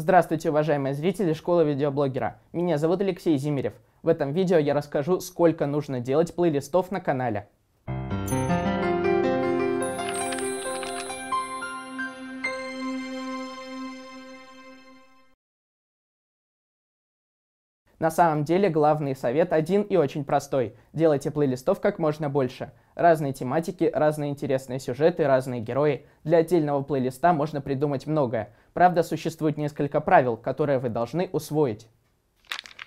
Здравствуйте, уважаемые зрители школы видеоблогера. Меня зовут Алексей Зимерев. В этом видео я расскажу, сколько нужно делать плейлистов на канале. На самом деле главный совет один и очень простой. Делайте плейлистов как можно больше. Разные тематики, разные интересные сюжеты, разные герои. Для отдельного плейлиста можно придумать многое. Правда, существует несколько правил, которые вы должны усвоить.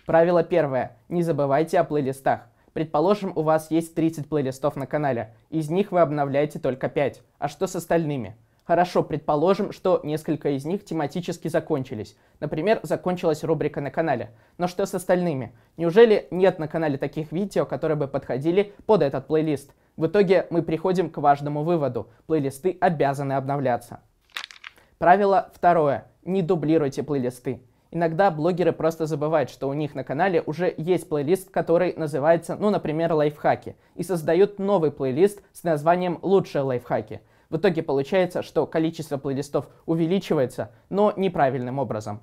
Правило первое. Не забывайте о плейлистах. Предположим, у вас есть 30 плейлистов на канале. Из них вы обновляете только 5. А что с остальными? Хорошо, предположим, что несколько из них тематически закончились. Например, закончилась рубрика на канале. Но что с остальными? Неужели нет на канале таких видео, которые бы подходили под этот плейлист? В итоге мы приходим к важному выводу. Плейлисты обязаны обновляться. Правило второе. Не дублируйте плейлисты. Иногда блогеры просто забывают, что у них на канале уже есть плейлист, который называется, ну, например, лайфхаки, и создают новый плейлист с названием «Лучшие лайфхаки». В итоге получается, что количество плейлистов увеличивается, но неправильным образом.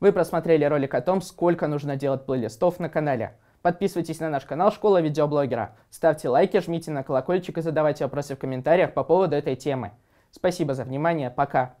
Вы просмотрели ролик о том, сколько нужно делать плейлистов на канале. Подписывайтесь на наш канал «Школа видеоблогера», ставьте лайки, жмите на колокольчик и задавайте вопросы в комментариях по поводу этой темы. Спасибо за внимание, пока.